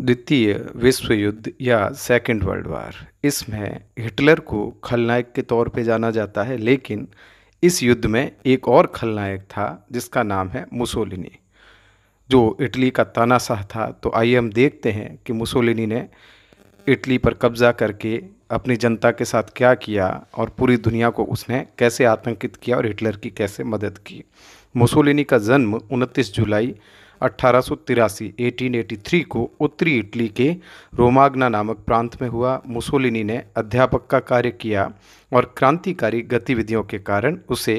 द्वितीय विश्व युद्ध या सेकेंड वर्ल्ड वार इसमें हिटलर को खलनायक के तौर पे जाना जाता है लेकिन इस युद्ध में एक और खलनायक था जिसका नाम है मुसोलिनी जो इटली का तानाशाह था तो आइए हम देखते हैं कि मुसोलिनी ने इटली पर कब्जा करके अपनी जनता के साथ क्या किया और पूरी दुनिया को उसने कैसे आतंकित किया और हिटलर की कैसे मदद की मुसोलिनी का जन्म 29 जुलाई अट्ठारह सौ को उत्तरी इटली के रोमाग्ना नामक प्रांत में हुआ मुसोलिनी ने अध्यापक का कार्य किया और क्रांतिकारी गतिविधियों के कारण उसे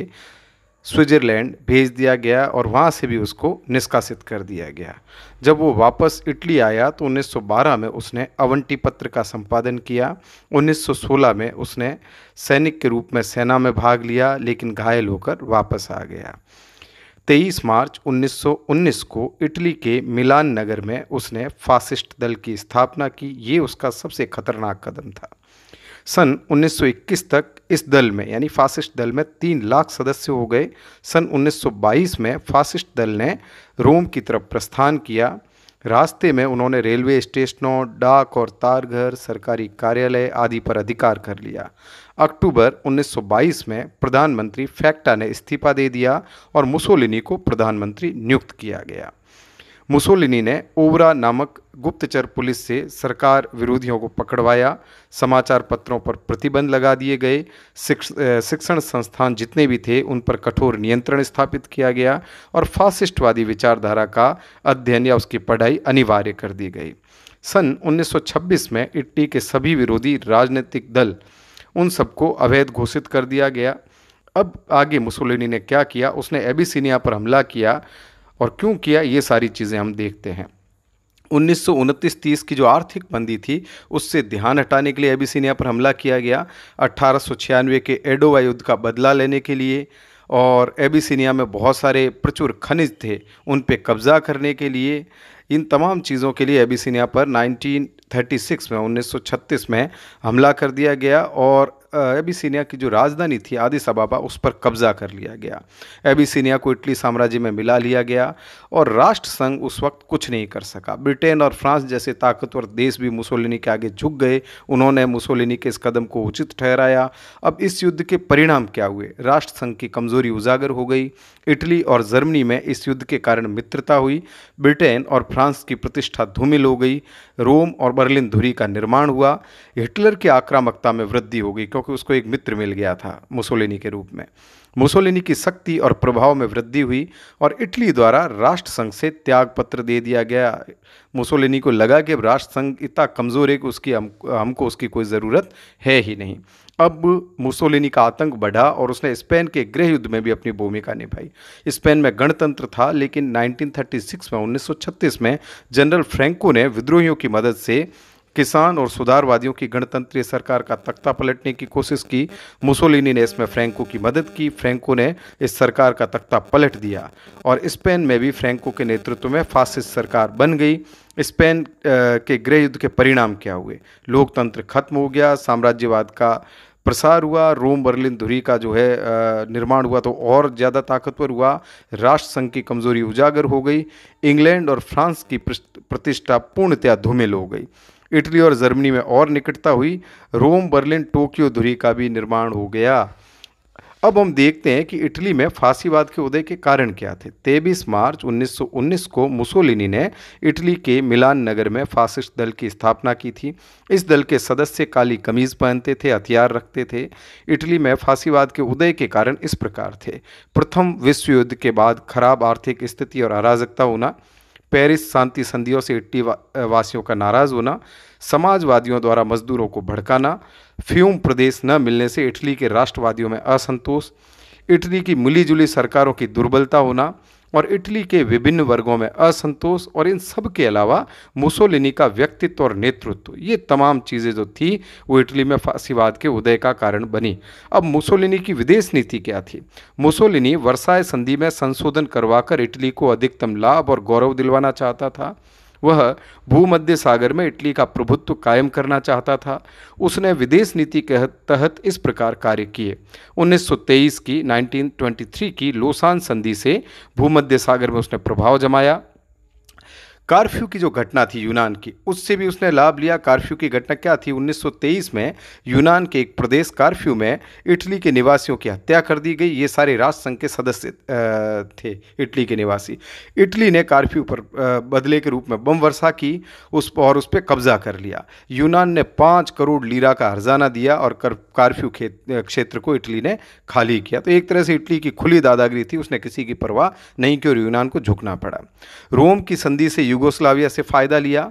स्विट्जरलैंड भेज दिया गया और वहाँ से भी उसको निष्कासित कर दिया गया जब वो वापस इटली आया तो 1912 में उसने अवंटी पत्र का संपादन किया 1916 में उसने सैनिक के रूप में सेना में भाग लिया लेकिन घायल होकर वापस आ गया 23 मार्च 1919 को इटली के मिलान नगर में उसने फासिस्ट दल की स्थापना की ये उसका सबसे खतरनाक कदम था सन 1921 तक इस दल में यानी फासिस्ट दल में तीन लाख सदस्य हो गए सन 1922 में फासिस्ट दल ने रोम की तरफ प्रस्थान किया रास्ते में उन्होंने रेलवे स्टेशनों डाक और तारघर सरकारी कार्यालय आदि पर अधिकार कर लिया अक्टूबर 1922 में प्रधानमंत्री फैक्टा ने इस्तीफा दे दिया और मुसोलिनी को प्रधानमंत्री नियुक्त किया गया मुसोलिनी ने ओवरा नामक गुप्तचर पुलिस से सरकार विरोधियों को पकड़वाया समाचार पत्रों पर प्रतिबंध लगा दिए गए शिक्षण संस्थान जितने भी थे उन पर कठोर नियंत्रण स्थापित किया गया और फासिस्टवादी विचारधारा का अध्ययन या उसकी पढ़ाई अनिवार्य कर दी गई सन 1926 में इट्टी के सभी विरोधी राजनीतिक दल उन सबको अवैध घोषित कर दिया गया अब आगे मुसोलिनी ने क्या किया उसने एबिसिनिया पर हमला किया और क्यों किया ये सारी चीज़ें हम देखते हैं उन्नीस सौ तीस की जो आर्थिक मंदी थी उससे ध्यान हटाने के लिए एबीसीनिया पर हमला किया गया अट्ठारह के एडोवा युद्ध का बदला लेने के लिए और एबीसीनिया में बहुत सारे प्रचुर खनिज थे उन पर कब्जा करने के लिए इन तमाम चीज़ों के लिए एबीसीनिया पर 1936 में 1936 में हमला कर दिया गया और एबिसिनिया की जो राजधानी थी आदि सबाबा उस पर कब्जा कर लिया गया एबिसिनिया को इटली साम्राज्य में मिला लिया गया और राष्ट्र संघ उस वक्त कुछ नहीं कर सका ब्रिटेन और फ्रांस जैसे ताकतवर देश भी मुसोलिनी के आगे झुक गए उन्होंने मुसोलिनी के इस कदम को उचित ठहराया अब इस युद्ध के परिणाम क्या हुए राष्ट्र संघ की कमजोरी उजागर हो गई इटली और जर्मनी में इस युद्ध के कारण मित्रता हुई ब्रिटेन और फ्रांस की प्रतिष्ठा धूमिल हो गई रोम और बर्लिन धुरी का निर्माण हुआ हिटलर की आक्रामकता में वृद्धि हो गई क्योंकि क्योंकि उसको एक मित्र मिल गया था मुसोलिनी के रूप में मुसोलिनी की शक्ति और प्रभाव में वृद्धि हुई और इटली द्वारा राष्ट्र संघ से त्यागपत्र दे दिया गया मुसोलिनी को लगा कि अब राष्ट्र संघ इतना कमज़ोर है कि उसकी हम हमको उसकी कोई ज़रूरत है ही नहीं अब मुसोलिनी का आतंक बढ़ा और उसने स्पेन के गृह युद्ध में भी अपनी भूमिका निभाई स्पेन में गणतंत्र था लेकिन 1936 में 1936 में जनरल फ्रैंको ने विद्रोहियों की मदद से किसान और सुधारवादियों की गणतंत्रीय सरकार का तख्ता पलटने की कोशिश की मुसोलिनी ने इसमें फ्रैंको की मदद की फ्रैंको ने इस सरकार का तख्ता पलट दिया और स्पेन में भी फ्रैंको के नेतृत्व में फासिस्ट सरकार बन गई स्पेन के गृह युद्ध के परिणाम क्या हुए लोकतंत्र खत्म हो गया साम्राज्यवाद का प्रसार हुआ रोम बर्लिन धुरी का जो है निर्माण हुआ तो और ज़्यादा ताकतवर हुआ राष्ट्र संघ की कमज़ोरी उजागर हो गई इंग्लैंड और फ्रांस की प्रतिष्ठा पूर्णतया धूमिल हो गई इटली और जर्मनी में और निकटता हुई रोम बर्लिन टोक्यो धुरी का भी निर्माण हो गया अब हम देखते हैं कि इटली में फांसीवाद के उदय के कारण क्या थे 23 मार्च 1919 को मुसोलिनी ने इटली के मिलान नगर में फासिस्ट दल की स्थापना की थी इस दल के सदस्य काली कमीज पहनते थे हथियार रखते थे इटली में फांसीवाद के उदय के कारण इस प्रकार थे प्रथम विश्व युद्ध के बाद खराब आर्थिक स्थिति और अराजकता होना पेरिस शांति संधियों से इट्टी वा, वासियों का नाराज़ होना समाजवादियों द्वारा मजदूरों को भड़काना फ्यूम प्रदेश न मिलने से इटली के राष्ट्रवादियों में असंतोष इटली की मिलीजुली सरकारों की दुर्बलता होना और इटली के विभिन्न वर्गों में असंतोष और इन सब के अलावा मुसोलिनी का व्यक्तित्व और नेतृत्व ये तमाम चीज़ें जो थी वो इटली में फांसीवाद के उदय का कारण बनी अब मुसोलिनी की विदेश नीति क्या थी मुसोलिनी वर्षाए संधि में संशोधन करवाकर इटली को अधिकतम लाभ और गौरव दिलवाना चाहता था वह भूमध्य सागर में इटली का प्रभुत्व कायम करना चाहता था उसने विदेश नीति के तहत इस प्रकार कार्य किए 1923 की 1923 की लोसान संधि से भूमध्य सागर में उसने प्रभाव जमाया कार्फ्यू की जो घटना थी यूनान की उससे भी उसने लाभ लिया कार्फ्यू की घटना क्या थी 1923 में यूनान के एक प्रदेश कार्फ्यू में इटली के निवासियों की हत्या कर दी गई ये सारे राष्ट्रसंघ के सदस्य थे इटली के निवासी इटली ने कार्फ्यू पर बदले के रूप में बम वर्षा की उस और उस पर कब्जा कर लिया यूनान ने पाँच करोड़ लीरा का हर्जाना दिया और कर्फ्यू क्षेत्र को इटली ने खाली किया तो एक तरह से इटली की खुली दादागिरी थी उसने किसी की परवाह नहीं की और यूनान को झुकना पड़ा रोम की संधि से यूगोस्लाविया से फ़ायदा लिया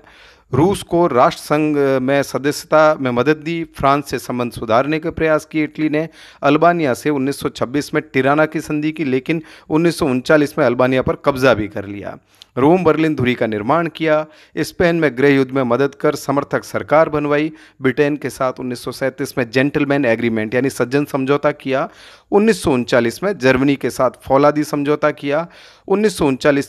रूस को राष्ट्र संघ में सदस्यता में मदद दी फ्रांस से संबंध सुधारने के प्रयास किए इटली ने अल्बानिया से 1926 में टिराना की संधि की लेकिन उन्नीस में अल्बानिया पर कब्जा भी कर लिया रोम बर्लिन धुरी का निर्माण किया स्पेन में गृह युद्ध में मदद कर समर्थक सरकार बनवाई ब्रिटेन के साथ उन्नीस में जेंटलमैन एग्रीमेंट यानी सज्जन समझौता किया उन्नीस में जर्मनी के साथ फौलादी समझौता किया उन्नीस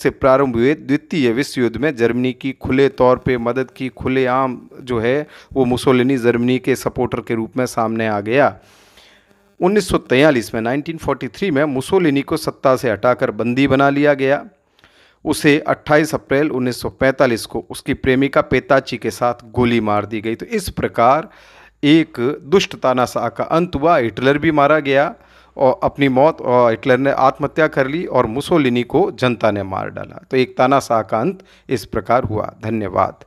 से प्रारंभ हुए द्वितीय विश्व युद्ध में जर्मनी की खुले तौर पर मदद मदद की खुलेआम जो है वो मुसोलिनी जर्मनी के सपोर्टर के रूप में सामने आ गया 1943 में 1943 में मुसोलिनी को सत्ता से हटाकर बंदी बना लिया गया उसे 28 अप्रैल 1945 को उसकी प्रेमिका पेताची के साथ गोली मार दी गई तो इस प्रकार एक दुष्ट तानाशाह का अंत हुआ हिटलर भी मारा गया और अपनी मौत और हिटलर ने आत्महत्या कर ली और मुसोलिनी को जनता ने मार डाला तो एक तानाशाह का अंत इस प्रकार हुआ धन्यवाद